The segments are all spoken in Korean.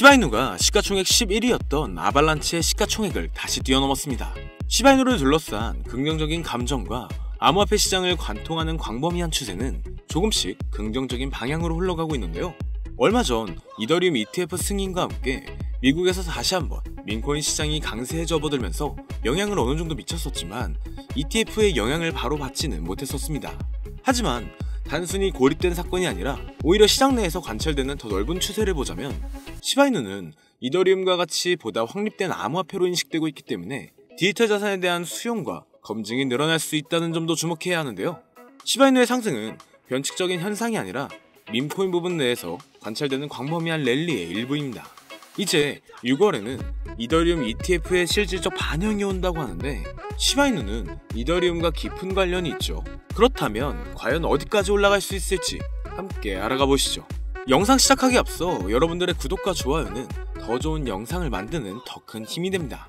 시바이누가 시가총액 11위였던 아발란치의 시가총액을 다시 뛰어넘었습니다. 시바이누를 둘러싼 긍정적인 감정과 암호화폐 시장을 관통하는 광범위한 추세는 조금씩 긍정적인 방향으로 흘러가고 있는데요. 얼마 전 이더리움 ETF 승인과 함께 미국에서 다시 한번 민코인 시장이 강세에 접어들면서 영향을 어느 정도 미쳤었지만 ETF의 영향을 바로 받지는 못했었습니다. 하지만 단순히 고립된 사건이 아니라 오히려 시장 내에서 관찰되는 더 넓은 추세를 보자면 시바이누는 이더리움과 같이 보다 확립된 암호화폐로 인식되고 있기 때문에 디지털 자산에 대한 수용과 검증이 늘어날 수 있다는 점도 주목해야 하는데요. 시바이누의 상승은 변칙적인 현상이 아니라 민코인 부분 내에서 관찰되는 광범위한 랠리의 일부입니다. 이제 6월에는 이더리움 ETF의 실질적 반영이 온다고 하는데 시바이누는 이더리움과 깊은 관련이 있죠. 그렇다면 과연 어디까지 올라갈 수 있을지 함께 알아가 보시죠. 영상 시작하기 앞서 여러분들의 구독과 좋아요는 더 좋은 영상을 만드는 더 큰 힘이 됩니다.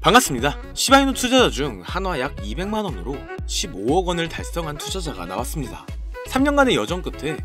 반갑습니다. 시바이누 투자자 중 한화 약 200만원으로 15억 원을 달성한 투자자가 나왔습니다. 3년간의 여정 끝에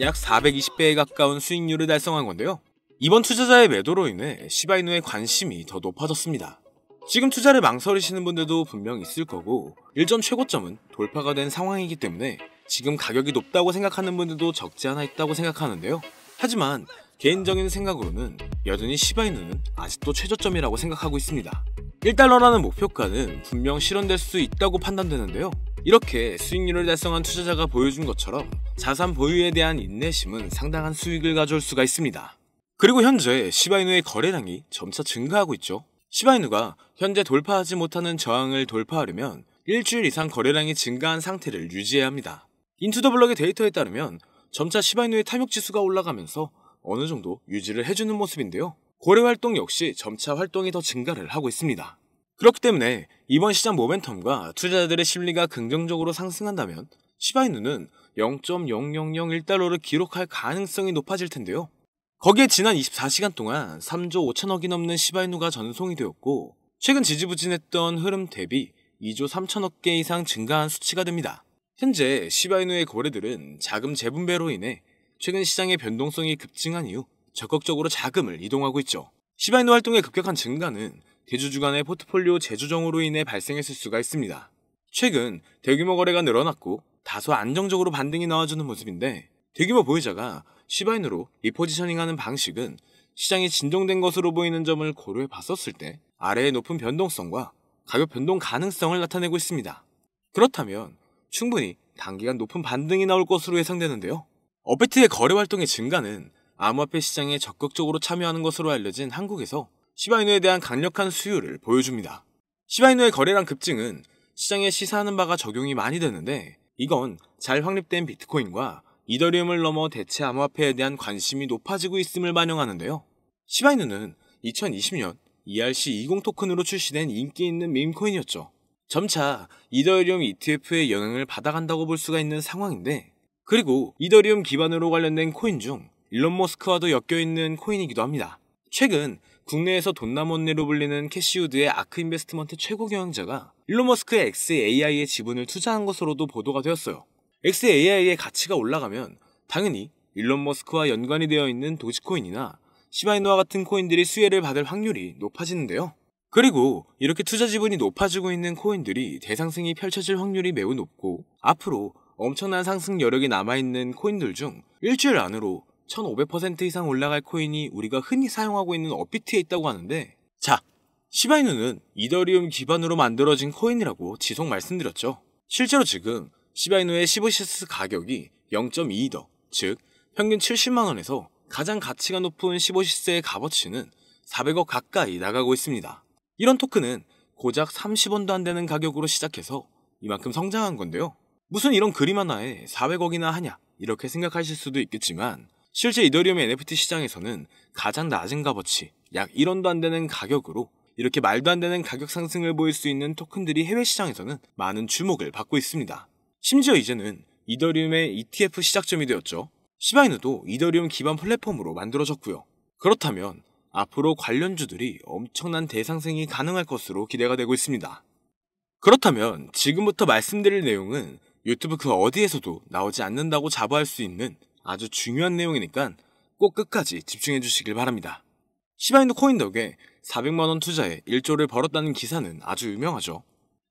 약 420배에 가까운 수익률을 달성한 건데요. 이번 투자자의 매도로 인해 시바이누의 관심이 더 높아졌습니다. 지금 투자를 망설이시는 분들도 분명 있을 거고 일전 최고점은 돌파가 된 상황이기 때문에 지금 가격이 높다고 생각하는 분들도 적지 않아 있다고 생각하는데요. 하지만 개인적인 생각으로는 여전히 시바이누는 아직도 최저점이라고 생각하고 있습니다. 1달러라는 목표가는 분명 실현될 수 있다고 판단되는데요. 이렇게 수익률을 달성한 투자자가 보여준 것처럼 자산 보유에 대한 인내심은 상당한 수익을 가져올 수가 있습니다. 그리고 현재 시바이누의 거래량이 점차 증가하고 있죠. 시바이누가 현재 돌파하지 못하는 저항을 돌파하려면 일주일 이상 거래량이 증가한 상태를 유지해야 합니다. 인투더블럭의 데이터에 따르면 점차 시바이누의 탐욕 지수가 올라가면서 어느 정도 유지를 해주는 모습인데요. 고래 활동 역시 점차 활동이 더 증가를 하고 있습니다. 그렇기 때문에 이번 시장 모멘텀과 투자자들의 심리가 긍정적으로 상승한다면 시바이누는 0.0001달러를 기록할 가능성이 높아질 텐데요. 거기에 지난 24시간 동안 3조 5천억이 넘는 시바이누가 전송이 되었고 최근 지지부진했던 흐름 대비 2조 3천억 개 이상 증가한 수치가 됩니다. 현재 시바이누의 거래들은 자금 재분배로 인해 최근 시장의 변동성이 급증한 이후 적극적으로 자금을 이동하고 있죠. 시바이누 활동의 급격한 증가는 대주주 간의 포트폴리오 재조정으로 인해 발생했을 수가 있습니다. 최근 대규모 거래가 늘어났고 다소 안정적으로 반등이 나와주는 모습인데 대규모 보유자가 시바인으로 리포지셔닝하는 방식은 시장이 진정된 것으로 보이는 점을 고려해 봤었을 때 아래의 높은 변동성과 가격 변동 가능성을 나타내고 있습니다. 그렇다면 충분히 단기간 높은 반등이 나올 것으로 예상되는데요. 업페트의 거래 활동의 증가는 암호화폐 시장에 적극적으로 참여하는 것으로 알려진 한국에서 시바이노에 대한 강력한 수요를 보여줍니다. 시바이노의 거래량 급증은 시장에 시사하는 바가 적용이 많이 되는데 이건 잘 확립된 비트코인과 이더리움을 넘어 대체 암호화폐에 대한 관심이 높아지고 있음을 반영하는데요. 시바이누는 2020년 ERC20 토큰으로 출시된 인기 있는 밈코인이었죠. 점차 이더리움 ETF의 영향을 받아간다고 볼 수가 있는 상황인데 그리고 이더리움 기반으로 관련된 코인 중 일론 머스크와도 엮여있는 코인이기도 합니다. 최근 국내에서 돈나몬네로 불리는 캐시우드의 아크 인베스트먼트 최고 경영자가 일론 머스크의 XAI의 지분을 투자한 것으로도 보도가 되었어요. XAI의 가치가 올라가면 당연히 일론 머스크와 연관이 되어 있는 도지코인이나 시바이노와 같은 코인들이 수혜를 받을 확률이 높아지는데요. 그리고 이렇게 투자 지분이 높아지고 있는 코인들이 대상승이 펼쳐질 확률이 매우 높고 앞으로 엄청난 상승 여력이 남아있는 코인들 중 일주일 안으로 1500% 이상 올라갈 코인이 우리가 흔히 사용하고 있는 업비트에 있다고 하는데 자, 시바이누는 이더리움 기반으로 만들어진 코인이라고 지속 말씀드렸죠. 실제로 지금 시바이누의 시브시스 가격이 0.2이더, 즉 평균 70만원에서 가장 가치가 높은 15시스의 값어치는 400억 가까이 나가고 있습니다. 이런 토큰은 고작 30원도 안 되는 가격으로 시작해서 이만큼 성장한 건데요. 무슨 이런 그림 하나에 400억이나 하냐 이렇게 생각하실 수도 있겠지만 실제 이더리움의 NFT 시장에서는 가장 낮은 값어치, 약 1원도 안 되는 가격으로 이렇게 말도 안 되는 가격 상승을 보일 수 있는 토큰들이 해외 시장에서는 많은 주목을 받고 있습니다. 심지어 이제는 이더리움의 ETF 시작점이 되었죠. 시바이누도 이더리움 기반 플랫폼으로 만들어졌고요. 그렇다면 앞으로 관련주들이 엄청난 대상승이 가능할 것으로 기대가 되고 있습니다. 그렇다면 지금부터 말씀드릴 내용은 유튜브 그 어디에서도 나오지 않는다고 자부할 수 있는 아주 중요한 내용이니까 꼭 끝까지 집중해 주시길 바랍니다. 시바인도 코인 덕에 400만원 투자에 1조를 벌었다는 기사는 아주 유명하죠.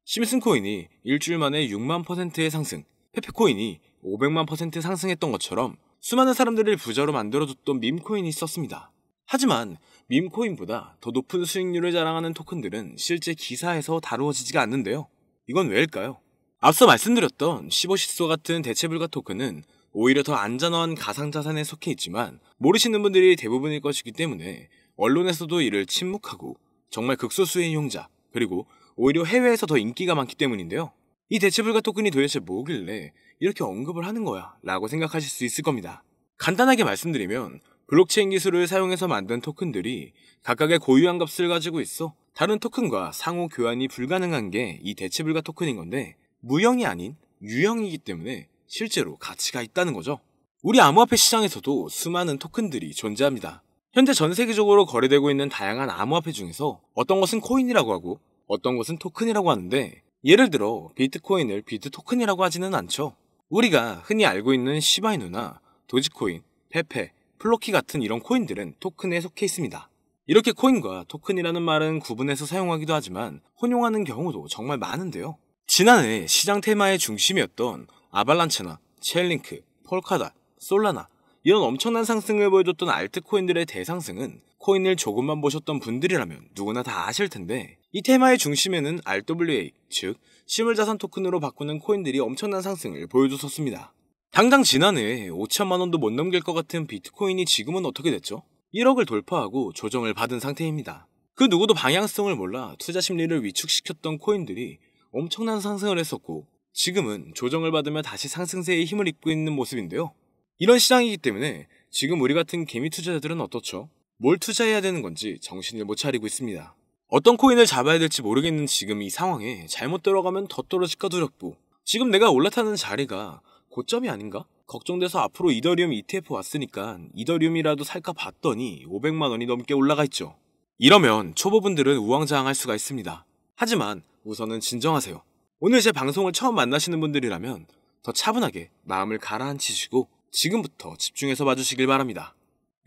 심슨 코인이 일주일 만에 6만 퍼센트의 상승, 페페코인이 500만 퍼센트 상승했던 것처럼 수많은 사람들을 부자로 만들어줬던 밈코인이 있었습니다. 하지만 밈코인보다 더 높은 수익률을 자랑하는 토큰들은 실제 기사에서 다루어지지가 않는데요. 이건 왜일까요? 앞서 말씀드렸던 15시소 같은 대체불가 토큰은 오히려 더 안전한 가상자산에 속해 있지만 모르시는 분들이 대부분일 것이기 때문에 언론에서도 이를 침묵하고 정말 극소수의 용자 그리고 오히려 해외에서 더 인기가 많기 때문인데요. 이 대체불가 토큰이 도대체 뭐길래 이렇게 언급을 하는 거야 라고 생각하실 수 있을 겁니다. 간단하게 말씀드리면 블록체인 기술을 사용해서 만든 토큰들이 각각의 고유한 값을 가지고 있어 다른 토큰과 상호 교환이 불가능한 게 이 대체불가 토큰인 건데 무형이 아닌 유형이기 때문에 실제로 가치가 있다는 거죠. 우리 암호화폐 시장에서도 수많은 토큰들이 존재합니다. 현재 전 세계적으로 거래되고 있는 다양한 암호화폐 중에서 어떤 것은 코인이라고 하고 어떤 것은 토큰이라고 하는데 예를 들어 비트코인을 비트토큰이라고 하지는 않죠. 우리가 흔히 알고 있는 시바이누나 도지코인, 페페, 플로키 같은 이런 코인들은 토큰에 속해 있습니다. 이렇게 코인과 토큰이라는 말은 구분해서 사용하기도 하지만 혼용하는 경우도 정말 많은데요. 지난해 시장 테마의 중심이었던 아발란체나 첼링크, 폴카다, 솔라나 이런 엄청난 상승을 보여줬던 알트코인들의 대상승은 코인을 조금만 보셨던 분들이라면 누구나 다 아실 텐데 이 테마의 중심에는 RWA, 즉 실물자산 토큰으로 바꾸는 코인들이 엄청난 상승을 보여줬었습니다. 당장 지난해 5천만 원도 못 넘길 것 같은 비트코인이 지금은 어떻게 됐죠? 1억을 돌파하고 조정을 받은 상태입니다. 그 누구도 방향성을 몰라 투자 심리를 위축시켰던 코인들이 엄청난 상승을 했었고 지금은 조정을 받으며 다시 상승세에 힘을 입고 있는 모습인데요. 이런 시장이기 때문에 지금 우리 같은 개미 투자자들은 어떻죠? 뭘 투자해야 되는 건지 정신을 못 차리고 있습니다. 어떤 코인을 잡아야 될지 모르겠는 지금 이 상황에 잘못 들어가면 더 떨어질까 두렵고 지금 내가 올라타는 자리가 고점이 아닌가? 걱정돼서 앞으로 이더리움 ETF 왔으니까 이더리움이라도 살까 봤더니 500만 원이 넘게 올라가 있죠. 이러면 초보분들은 우왕좌왕할 수가 있습니다. 하지만 우선은 진정하세요. 오늘 제 방송을 처음 만나시는 분들이라면 더 차분하게 마음을 가라앉히시고 지금부터 집중해서 봐주시길 바랍니다.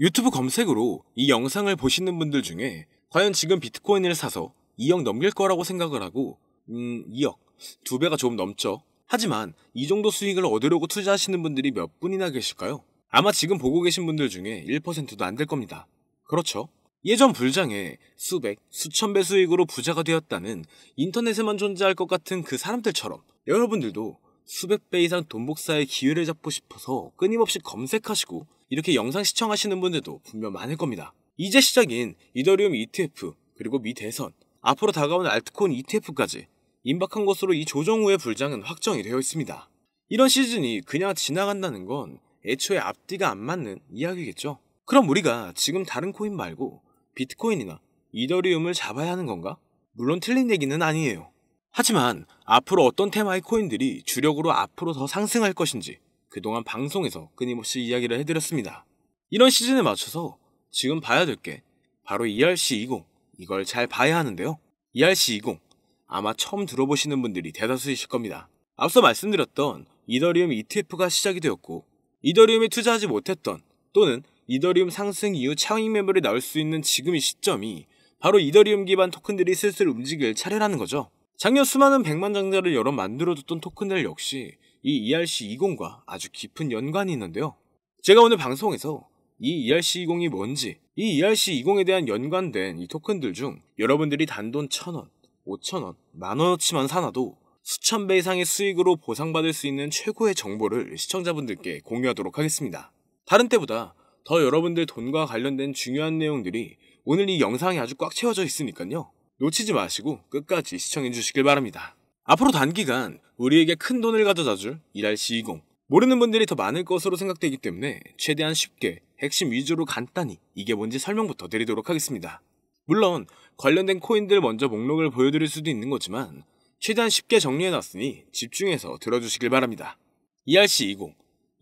유튜브 검색으로 이 영상을 보시는 분들 중에 과연 지금 비트코인을 사서 2억 넘길 거라고 생각을 하고 음 2억 두 배가 조금 넘죠. 하지만 이 정도 수익을 얻으려고 투자하시는 분들이 몇 분이나 계실까요? 아마 지금 보고 계신 분들 중에 1%도 안 될 겁니다. 그렇죠? 예전 불장에 수백, 수천 배 수익으로 부자가 되었다는 인터넷에만 존재할 것 같은 그 사람들처럼 여러분들도 수백 배 이상 돈복사의 기회를 잡고 싶어서 끊임없이 검색하시고 이렇게 영상 시청하시는 분들도 분명 많을 겁니다. 이제 시작인 이더리움 ETF 그리고 미 대선 앞으로 다가오는 알트콘 ETF까지 임박한 것으로 이 조정 후의 불장은 확정이 되어 있습니다. 이런 시즌이 그냥 지나간다는 건 애초에 앞뒤가 안 맞는 이야기겠죠. 그럼 우리가 지금 다른 코인 말고 비트코인이나 이더리움을 잡아야 하는 건가? 물론 틀린 얘기는 아니에요. 하지만 앞으로 어떤 테마의 코인들이 주력으로 앞으로 더 상승할 것인지 그동안 방송에서 끊임없이 이야기를 해드렸습니다. 이런 시즌에 맞춰서 지금 봐야 될 게 바로 ERC20 이걸 잘 봐야 하는데요. ERC20 아마 처음 들어보시는 분들이 대다수이실 겁니다. 앞서 말씀드렸던 이더리움 ETF가 시작이 되었고 이더리움에 투자하지 못했던 또는 이더리움 상승 이후 창익 매물이 나올 수 있는 지금 이 시점이 바로 이더리움 기반 토큰들이 슬슬 움직일 차례라는 거죠. 작년 수많은 100만 장자를 여러 만들어줬던 토큰들 역시 이 ERC20과 아주 깊은 연관이 있는데요. 제가 오늘 방송에서 이 ERC20이 뭔지, 이 ERC20에 대한 연관된 이 토큰들 중 여러분들이 단돈 1000원, 5 0 0 0원 만원어치만 사놔도 수천 배 이상의 수익으로 보상받을 수 있는 최고의 정보를 시청자분들께 공유하도록 하겠습니다. 다른 때보다 더 여러분들 돈과 관련된 중요한 내용들이 오늘 이 영상에 아주 꽉 채워져 있으니까요. 놓치지 마시고 끝까지 시청해 주시길 바랍니다. 앞으로 단기간 우리에게 큰 돈을 가져다 줄 이랄 시 20. 모르는 분들이 더 많을 것으로 생각되기 때문에 최대한 쉽게 핵심 위주로 간단히 이게 뭔지 설명부터 드리도록 하겠습니다. 물론 관련된 코인들 먼저 목록을 보여드릴 수도 있는 거지만 최대한 쉽게 정리해놨으니 집중해서 들어주시길 바랍니다. ERC20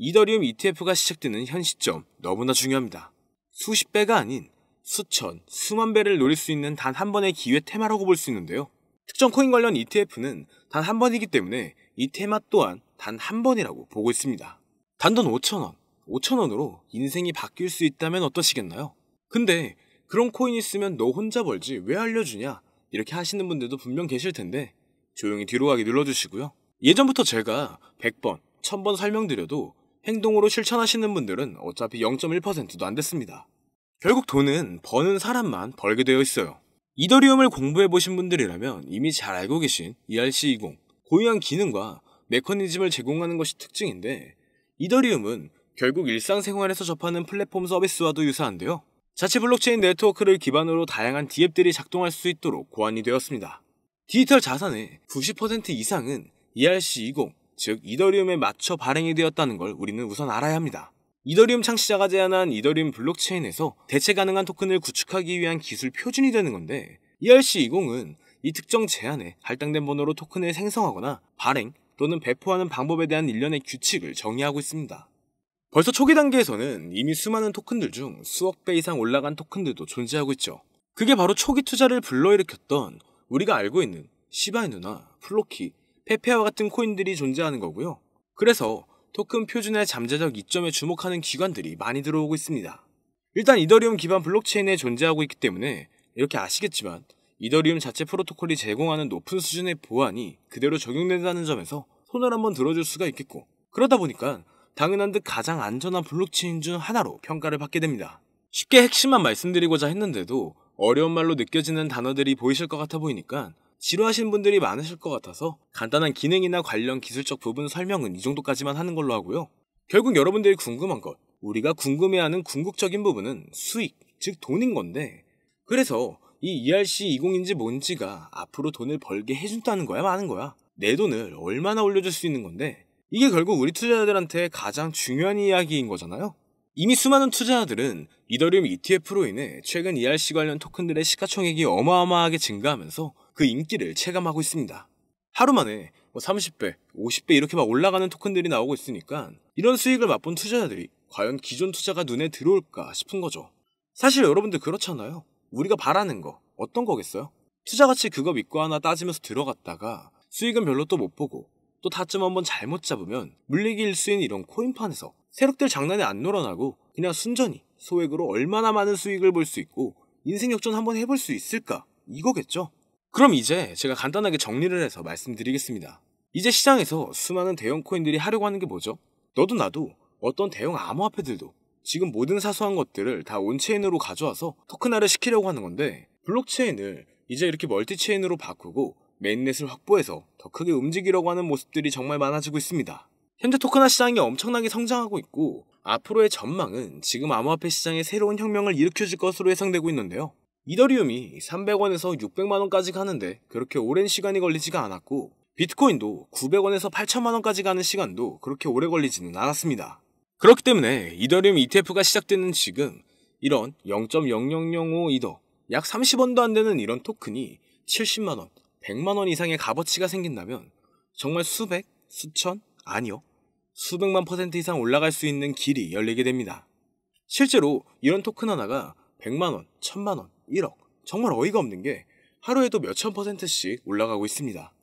이더리움 ETF가 시작되는 현 시점 너무나 중요합니다. 수십 배가 아닌 수천, 수만 배를 노릴 수 있는 단 한 번의 기회 테마라고 볼 수 있는데요. 특정 코인 관련 ETF는 단 한 번이기 때문에 이 테마 또한 단 한 번이라고 보고 있습니다. 단돈 5천원, 5천원으로 인생이 바뀔 수 있다면 어떠시겠나요? 근데 그런 코인 있으면 너 혼자 벌지 왜 알려주냐? 이렇게 하시는 분들도 분명 계실 텐데 조용히 뒤로 가기 눌러주시고요. 예전부터 제가 100번, 1000번 설명드려도 행동으로 실천하시는 분들은 어차피 0.1%도 안 됐습니다. 결국 돈은 버는 사람만 벌게 되어 있어요. 이더리움을 공부해 보신 분들이라면 이미 잘 알고 계신 ERC20 고유한 기능과 메커니즘을 제공하는 것이 특징인데 이더리움은 결국 일상생활에서 접하는 플랫폼 서비스와도 유사한데요. 자체 블록체인 네트워크를 기반으로 다양한 디앱들이 작동할 수 있도록 고안이 되었습니다. 디지털 자산의 90% 이상은 ERC20 즉 이더리움에 맞춰 발행이 되었다는 걸 우리는 우선 알아야 합니다. 이더리움 창시자가 제안한 이더리움 블록체인에서 대체 가능한 토큰을 구축하기 위한 기술 표준이 되는 건데 ERC20은 이 특정 제안에 할당된 번호로 토큰을 생성하거나 발행 또는 배포하는 방법에 대한 일련의 규칙을 정의하고 있습니다. 벌써 초기 단계에서는 이미 수많은 토큰들 중 수억 배 이상 올라간 토큰들도 존재하고 있죠. 그게 바로 초기 투자를 불러일으켰던 우리가 알고 있는 시바이누나 플로키, 페페와 같은 코인들이 존재하는 거고요. 그래서 토큰 표준의 잠재적 이점에 주목하는 기관들이 많이 들어오고 있습니다. 일단 이더리움 기반 블록체인에 존재하고 있기 때문에 이렇게 아시겠지만 이더리움 자체 프로토콜이 제공하는 높은 수준의 보안이 그대로 적용된다는 점에서 손을 한번 들어줄 수가 있겠고 그러다 보니까 당연한 듯 가장 안전한 블록체인 중 하나로 평가를 받게 됩니다. 쉽게 핵심만 말씀드리고자 했는데도 어려운 말로 느껴지는 단어들이 보이실 것 같아 보이니까 지루하신 분들이 많으실 것 같아서 간단한 기능이나 관련 기술적 부분 설명은 이 정도까지만 하는 걸로 하고요. 결국 여러분들이 궁금한 것, 우리가 궁금해하는 궁극적인 부분은 수익, 즉 돈인 건데 그래서 이 ERC20인지 뭔지가 앞으로 돈을 벌게 해준다는 거야 많은 거야. 내 돈을 얼마나 올려줄 수 있는 건데 이게 결국 우리 투자자들한테 가장 중요한 이야기인 거잖아요. 이미 수많은 투자자들은 이더리움 ETF로 인해 최근 ERC 관련 토큰들의 시가총액이 어마어마하게 증가하면서 그 인기를 체감하고 있습니다. 하루 만에 뭐 30배, 50배 이렇게 막 올라가는 토큰들이 나오고 있으니까 이런 수익을 맛본 투자자들이 과연 기존 투자가 눈에 들어올까 싶은 거죠. 사실 여러분들 그렇잖아요. 우리가 바라는 거 어떤 거겠어요? 투자같이 그거 믿고 하나 따지면서 들어갔다가 수익은 별로 또 못 보고 또 다쯤 한번 잘못 잡으면 물리기 일수인 이런 코인판에서 세력들 장난에 안 놀아나고 그냥 순전히 소액으로 얼마나 많은 수익을 볼 수 있고 인생 역전 한번 해볼 수 있을까 이거겠죠. 그럼 이제 제가 간단하게 정리를 해서 말씀드리겠습니다. 이제 시장에서 수많은 대형 코인들이 하려고 하는 게 뭐죠? 너도 나도 어떤 대형 암호화폐들도 지금 모든 사소한 것들을 다 온체인으로 가져와서 토큰화를 시키려고 하는 건데 블록체인을 이제 이렇게 멀티체인으로 바꾸고 메인넷을 확보해서 더 크게 움직이려고 하는 모습들이 정말 많아지고 있습니다. 현대 토크나 시장이 엄청나게 성장하고 있고 앞으로의 전망은 지금 암호화폐 시장에 새로운 혁명을 일으켜줄 것으로 예상되고 있는데요. 이더리움이 300원에서 600만원까지 가는데 그렇게 오랜 시간이 걸리지가 않았고 비트코인도 900원에서 8천만원까지 가는 시간도 그렇게 오래 걸리지는 않았습니다. 그렇기 때문에 이더리움 ETF가 시작되는 지금 이런 0.0005 이더 약 30원도 안 되는 이런 토큰이 70만원, 100만원 이상의 값어치가 생긴다면 정말 수백, 수천, 아니요 수백만 퍼센트 이상 올라갈 수 있는 길이 열리게 됩니다. 실제로 이런 토큰 하나가 100만원, 1000만원, 1억, 정말 어이가 없는 게 하루에도 몇천 퍼센트씩 올라가고 있습니다.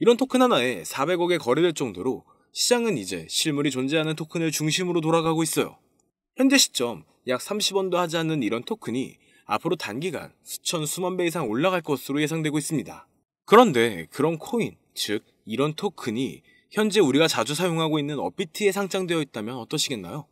이런 토큰 하나에 400억에 거래될 정도로 시장은 이제 실물이 존재하는 토큰을 중심으로 돌아가고 있어요. 현재 시점 약 30원도 하지 않는 이런 토큰이 앞으로 단기간 수천 수만 배 이상 올라갈 것으로 예상되고 있습니다. 그런데 그런 코인, 즉 이런 토큰이 현재 우리가 자주 사용하고 있는 업비트에 상장되어 있다면 어떠시겠나요?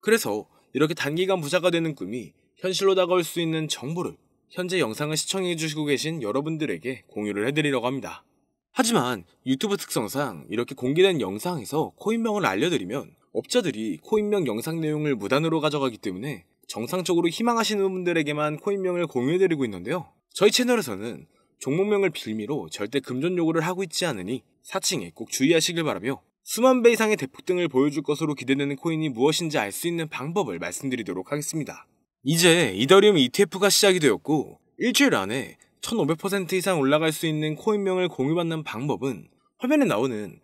그래서 이렇게 단기간 부자가 되는 꿈이 현실로 다가올 수 있는 정보를 현재 영상을 시청해주시고 계신 여러분들에게 공유를 해드리려고 합니다. 하지만 유튜브 특성상 이렇게 공개된 영상에서 코인명을 알려드리면 업자들이 코인명 영상 내용을 무단으로 가져가기 때문에 정상적으로 희망하시는 분들에게만 코인명을 공유해드리고 있는데요. 저희 채널에서는 종목명을 빌미로 절대 금전 요구를 하고 있지 않으니 4층에 꼭 주의하시길 바라며 수만 배 이상의 대폭등을 보여줄 것으로 기대되는 코인이 무엇인지 알 수 있는 방법을 말씀드리도록 하겠습니다. 이제 이더리움 ETF가 시작이 되었고 일주일 안에 1500% 이상 올라갈 수 있는 코인명을 공유받는 방법은 화면에 나오는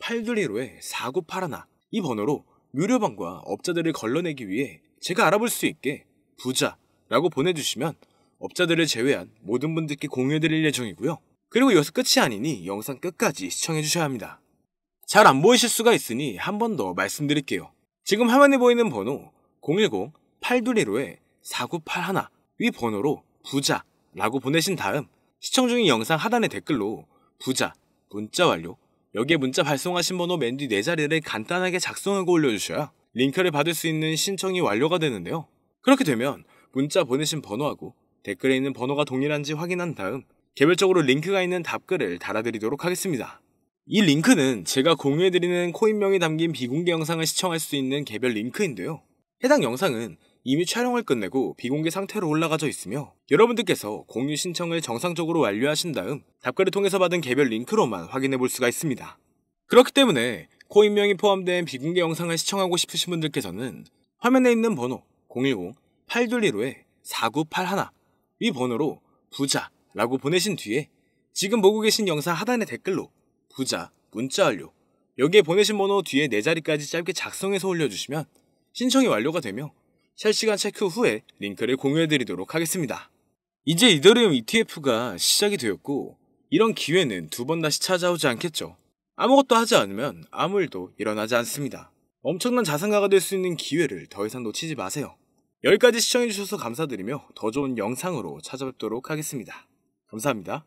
010-821-4981 이 번호로 유료방과 업자들을 걸러내기 위해 제가 알아볼 수 있게 부자라고 보내주시면 업자들을 제외한 모든 분들께 공유해드릴 예정이고요. 그리고 여기서 끝이 아니니 영상 끝까지 시청해주셔야 합니다. 잘 안 보이실 수가 있으니 한 번 더 말씀드릴게요. 지금 화면에 보이는 번호 010-8215-4981 위 번호로 부자 라고 보내신 다음 시청 중인 영상 하단의 댓글로 부자, 문자 완료, 여기에 문자 발송하신 번호 맨 뒤 네 자리를 간단하게 작성하고 올려주셔야 링크를 받을 수 있는 신청이 완료가 되는데요. 그렇게 되면 문자 보내신 번호하고 댓글에 있는 번호가 동일한지 확인한 다음 개별적으로 링크가 있는 답글을 달아드리도록 하겠습니다. 이 링크는 제가 공유해드리는 코인명이 담긴 비공개 영상을 시청할 수 있는 개별 링크인데요. 해당 영상은 이미 촬영을 끝내고 비공개 상태로 올라가져 있으며 여러분들께서 공유 신청을 정상적으로 완료하신 다음 답글을 통해서 받은 개별 링크로만 확인해 볼 수가 있습니다. 그렇기 때문에 코인명이 포함된 비공개 영상을 시청하고 싶으신 분들께서는 화면에 있는 번호 010-8215-4981 이 번호로 부자 라고 보내신 뒤에 지금 보고 계신 영상 하단의 댓글로 부자, 문자 완료, 여기에 보내신 번호 뒤에 네 자리까지 짧게 작성해서 올려주시면 신청이 완료가 되며 실시간 체크 후에 링크를 공유해드리도록 하겠습니다. 이제 이더리움 ETF가 시작이 되었고 이런 기회는 두 번 다시 찾아오지 않겠죠. 아무것도 하지 않으면 아무 일도 일어나지 않습니다. 엄청난 자산가가 될 수 있는 기회를 더 이상 놓치지 마세요. 여기까지 시청해주셔서 감사드리며 더 좋은 영상으로 찾아뵙도록 하겠습니다. 감사합니다.